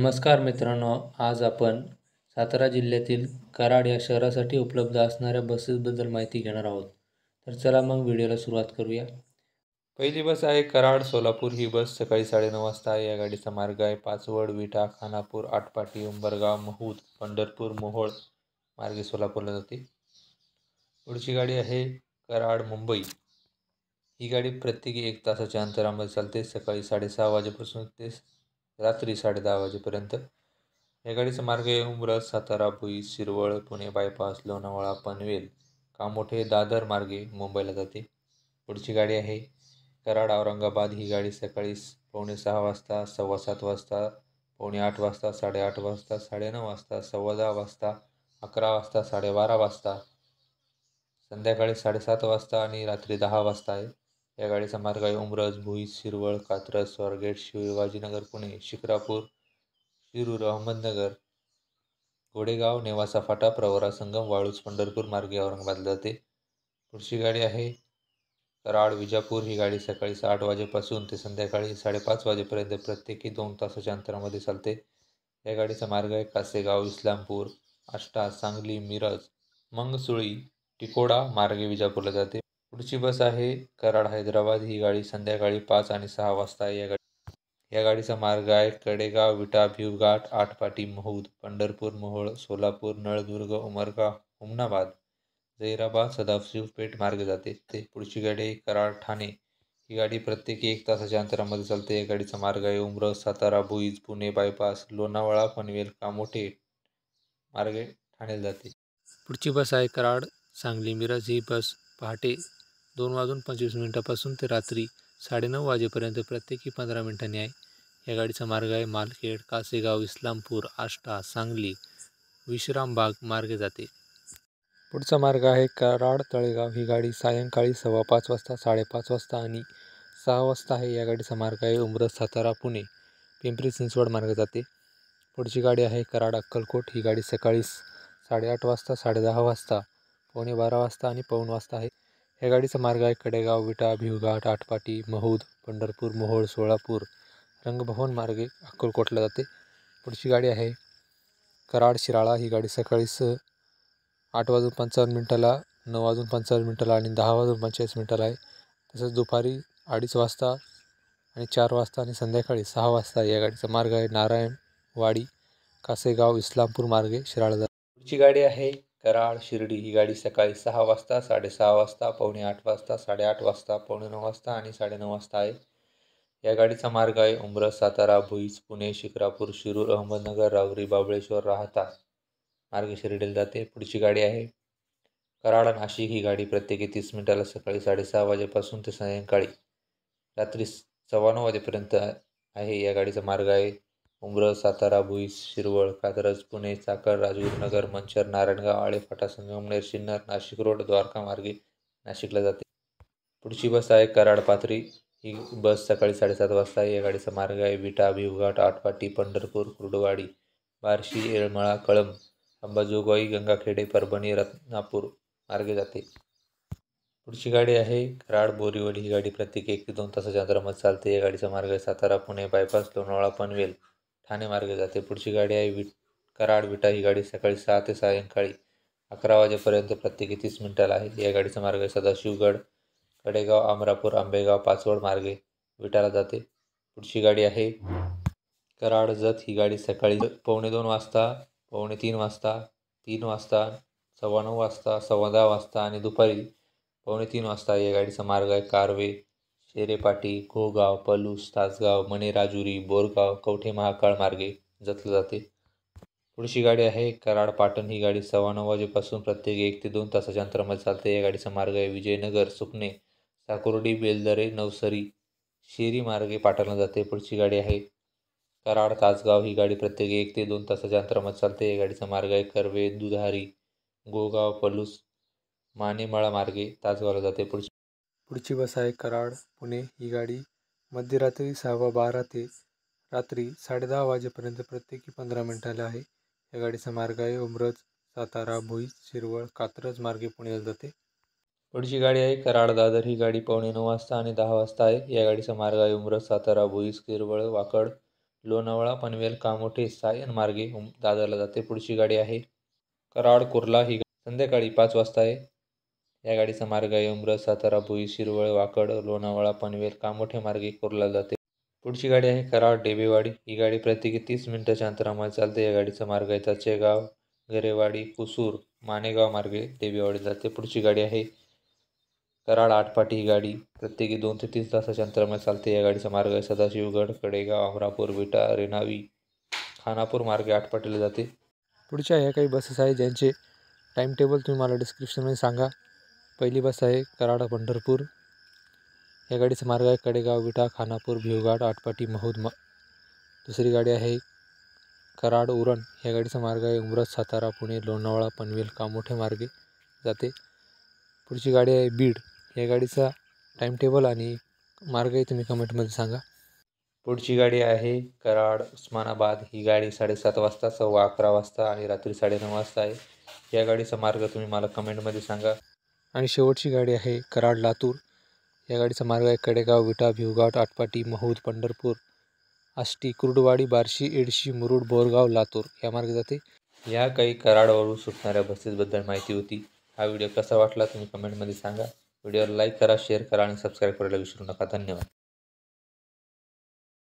नमस्कार मित्रांनो आज आपण सातारा जिल्ह्यातील कराड या शहरासाठी उपलब्ध असणाऱ्या बसेसबद्दल माहिती घेणार आहोत तर चला मग व्हिडिओला सुरुवात करूया पहिली बस आहे कराड सोलापूर ही बस सकाळी साडेनऊ वाजता आहे या गाडीचा मार्ग आहे पाचवड विटा खानापूर आटपाटी उंबरगाव महूद पंढरपूर मोहोळ मार्गे सोलापूरला जाते पुढची गाडी आहे कराड मुंबई ही गाडी प्रत्येकी एक तासाच्या अंतरामध्ये चालते सकाळी साडेसहा वाजेपासून ते रात्री साडे दहा वाजेपर्यंत या गाडीचा मार्ग आहे उमरस सातारा भुई शिरवळ पुणे बायपास लोणावळा पनवेल कामोठे दादर मार्गे मुंबईला जाते पुढची गाडी आहे कराड औरंगाबाद ही गाडी सकाळी पावणे सहा वाजता सव्वा सात वाजता पावणे आठ वाजता साडेआठ वाजता साडेनऊ वाजता सव्वा दहा वाजता अकरा वाजता साडेबारा वाजता संध्याकाळी साडेसात वाजता आणि रात्री दहा वाजता आहे या गाडीचा मार्ग आहे उमरज भुई शिरवळ कात्रज स्वारगेट शिवाजीनगर पुणे शिक्रापूर शिरूर अहमदनगर घोडेगाव नेवासा फाटा प्रवरा संगम वाळूज पंढरपूर मार्गे औरंगाबादला जाते पुढची गाडी आहे कराड विजापूर ही गाडी सकाळी आठ वाजेपासून ते संध्याकाळी साडेपाच वाजेपर्यंत प्रत्येकी दोन तासाच्या अंतरामध्ये चालते या गाडीचा मार्ग आहे कासेगाव इस्लामपूर आष्टा सांगली मिरज मंगसुळी टिकोडा मार्गे विजापूरला जाते पुढची बस आहे कराड हैदराबाद ही गाडी संध्याकाळी पाच आणि सहा वाजता या गाडी या गाडीचा मार्ग आहे कडेगाव विटा घाट आठपाटी महूद पंढरपूर मोहोळ सोलापूर नळदुर्ग उमरगा उमनाबाद जैराबाद सदाशिव पेठ मार्ग जाते ते पुढची गाडी कराड ठाणे ही गाडी प्रत्येकी एक तासाच्या अंतरामध्ये चालते या गाडीचा मार्ग आहे उमरस सातारा भुईज पुणे बायपास लोणावळा पनवेल कामोठे मार्गे ठाण्याला जाते पुढची बस आहे कराड सांगली मिरज ही बस पहाटे दोन वाजून पंचवीस मिनिटापासून ते रात्री साडेनऊ वाजेपर्यंत प्रत्येकी पंधरा मिनिटांनी आहे या गाडीचा मार्ग आहे मालखेड कासेगाव इस्लामपूर आष्टा सांगली विश्रामबाग मार्गे जाते पुढचा मार्ग आहे कराड तळेगाव ही गाडी सायंकाळी सव्वा पाच वाजता साडेपाच वाजता आणि सहा वाजता आहे या गाडीचा मार्ग आहे उमरस सातारा पुणे पिंपरी चिंचवड मार्ग जाते पुढची गाडी आहे कराड अक्कलकोट ही गाडी सकाळी साडेआठ वाजता साडेदहा वाजता पावणे बारा वाजता आणि पाऊण वाजता आहे या गाडीचा मार्ग आहे कडेगाव विटा भिवघाट आटपाटी महूद पंढरपूर मोहोळ सोळापूर रंगभवन मार्गे अक्कलकोटला जाते पुढची गाडी आहे कराड शिराळा ही गाडी स आठ वाजून पंचावन्न मिनटाला नऊ वाजून पंचावन्न मिनटाला आणि दहा वाजून पंचेचाळीस मिनटाला आहे तसंच दुपारी अडीच वाजता आणि चार वाजता आणि संध्याकाळी सहा वाजता या गाडीचा मार्ग आहे नारायणवाडी कासेगाव इस्लामपूर मार्गे शिराळा जाते पुढची गाडी आहे कराड शिर्डी ही गाडी सकाळी सहा वाजता साडेसहा वाजता पावणे आठ वाजता साडेआठ वाजता पावणे नऊ वाजता आणि साडेनऊ वाजता आहे या गाडीचा मार्ग आहे उमरस सातारा भुईज पुणे शिक्रापूर शिरूर अहमदनगर रावरी बाबळेश्वर राहता मार्ग शिर्डीला जाते पुढची गाडी आहे कराड नाशिक ही गाडी प्रत्येकी तीस मिनिटाला सकाळी साडेसहा वाजेपासून ते सायंकाळी रात्री नऊ वाजेपर्यंत आहे या गाडीचा मार्ग आहे उमरज सातारा भुईस शिरवळ कात्रज पुणे चाकण नगर मंचर नारायणगाव आळे फाटा संगमनेर शिन्नर नाशिक रोड द्वारका मार्गे नाशिकला जाते पुढची बस आहे कराड पाथरी ही बस सकाळी साडेसात वाजता या गाडीचा मार्ग आहे विटा भिवघाट आटपाटी पंढरपूर कुर्डवाडी बार्शी येळमळा कळंब अंबाजोगाई गंगाखेडे परभणी रत्नापूर मार्गे जाते पुढची गाडी आहे कराड बोरीवली ही गाडी प्रत्येक एक ते दोन तासाच्या अंतरामध्ये चालते या गाडीचा मार्ग आहे सातारा पुणे बायपास लोणावळा पनवेल ठाणे मार्गे जाते पुढची गाडी आहे विट कराड विटा ही गाडी सकाळी सहा ते सायंकाळी अकरा वाजेपर्यंत प्रत्येकी तीस मिनिटाला आहे या गाडीचा मार्ग आहे सदाशिवगड कडेगाव अमरापूर आंबेगाव पाचवड मार्गे विटाला जाते पुढची गाडी आहे कराड जत ही गाडी सकाळी पावणे दोन वाजता पावणे तीन वाजता तीन वाजता सव्वा नऊ वाजता सव्वा दहा वाजता आणि दुपारी पावणे तीन वाजता या गाडीचा मार्ग आहे कारवे शेरेपाटी खोगाव पलूस तासगाव मणेराजुरी बोरगाव कवठे महाकाळ मार्गे जतलं जाते पुढची गाडी आहे कराड पाटण ही गाडी सव्वा नऊ वाजेपासून प्रत्येक एक ते दोन तासाच्या अंतरामध्ये चालते या गाडीचा मार्ग आहे विजयनगर सुपणे साकुर्डी बेलदरे नवसरी शेरी मार्गे पाटणला जाते पुढची गाडी आहे कराड तासगाव ही गाडी प्रत्येक एक ते दोन तासाच्या अंतरामध्ये चालते या गाडीचा मार्ग आहे कर्वे दुधारी गोगाव पलूस मानेमाळा मार्गे तासगावला जाते पुढची पुढची बस आहे कराड पुणे ही गाडी मध्यरात्री सहावा बारा ते रात्री साडेदहा वाजेपर्यंत प्रत्येकी पंधरा मिनिटाला आहे या गाडीचा मार्ग आहे उमरज सातारा भुईज शिरवळ कात्रज मार्गे पुण्याला जाते पुढची गाडी आहे कराड दादर ही गाडी पावणे नऊ वाजता आणि दहा वाजता आहे या गाडीचा मार्ग आहे उमरज सातारा भुईज किरवळ वाकड लोणावळा पनवेल कामोठे सायन मार्गे दादरला जाते पुढची गाडी आहे कराड कुर्ला ही संध्याकाळी पाच वाजता आहे या गाडीचा मार्ग आहे उमर सातारा भुई शिरवळ वाकड लोणावळा पनवेल कामोठे मार्गे कोरला जाते पुढची गाडी आहे कराड डेबेवाडी ही गाडी प्रत्येकी तीस मिनिटाच्या अंतरामध्ये चालते या गाडीचा मार्ग आहे ताचेगाव गरेवाडी कुसूर मानेगाव मार्गे देवीवाडी जाते पुढची गाडी आहे कराड आठपाटी ही गाडी प्रत्येकी दोन ते तीस तासाच्या अंतरामध्ये चालते या गाडीचा मार्ग आहे सदाशिवगड कडेगाव अमरापूर विटा रेणावी खानापूर मार्गे आठपाटीला जाते पुढच्या ह्या काही बसेस आहेत ज्यांचे टाईम टेबल तुम्ही मला डिस्क्रिप्शनमध्ये सांगा पहिली बस आहे कराड पंढरपूर या गाडीचा मार्ग आहे कडेगाव विटा खानापूर भिवघाट आटपाटी महूद म दुसरी गाडी आहे कराड उरण या गाडीचा मार्ग आहे उमरज सातारा पुणे लोणावळा पनवेल कामोठे मार्गे जाते पुढची गाडी आहे बीड या गाडीचा टाईमटेबल आणि मार्गही तुम्ही कमेंटमध्ये सांगा पुढची गाडी आहे कराड उस्मानाबाद ही गाडी साडेसात वाजता सव्वा अकरा वाजता आणि रात्री साडेनऊ वाजता आहे या गाडीचा मार्ग तुम्ही मला कमेंटमध्ये सांगा आणि शेवटची गाडी आहे कराड लातूर या गाडीचा मार्ग आहे कडेगाव विटा भिवघाट आटपाटी महूद पंढरपूर आष्टी कुरुडवाडी बार्शी एडशी मुरुड बोरगाव लातूर या मार्गे जाते या काही कराडवरून सुटणाऱ्या बसेसबद्दल माहिती होती हा व्हिडिओ कसा वाटला तुम्ही कमेंटमध्ये सांगा व्हिडिओला लाईक करा शेअर करा आणि सबस्क्राईब करायला विसरू नका धन्यवाद